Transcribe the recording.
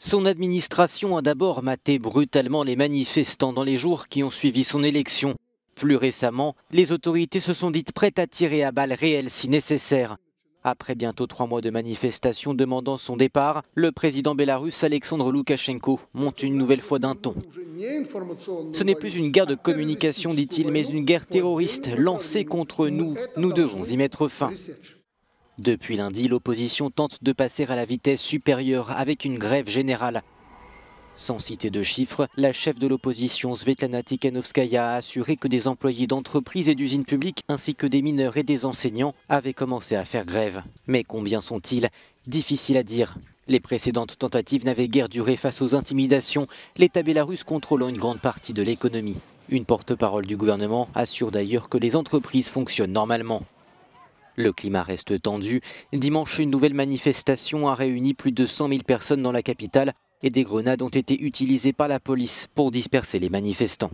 Son administration a d'abord maté brutalement les manifestants dans les jours qui ont suivi son élection. Plus récemment, les autorités se sont dites prêtes à tirer à balles réelles si nécessaire. Après bientôt trois mois de manifestations demandant son départ, le président belarusse Alexandre Loukachenko monte une nouvelle fois d'un ton. Ce n'est plus une guerre de communication, dit-il, mais une guerre terroriste lancée contre nous. Nous devons y mettre fin. Depuis lundi, l'opposition tente de passer à la vitesse supérieure avec une grève générale. Sans citer de chiffres, la chef de l'opposition Svetlana Tikhanovskaya a assuré que des employés d'entreprises et d'usines publiques ainsi que des mineurs et des enseignants avaient commencé à faire grève. Mais combien sont-ils Difficile à dire. Les précédentes tentatives n'avaient guère duré face aux intimidations, l'État biélorusse contrôlant une grande partie de l'économie. Une porte-parole du gouvernement assure d'ailleurs que les entreprises fonctionnent normalement. Le climat reste tendu. Dimanche, une nouvelle manifestation a réuni plus de 100 000 personnes dans la capitale et des grenades ont été utilisées par la police pour disperser les manifestants.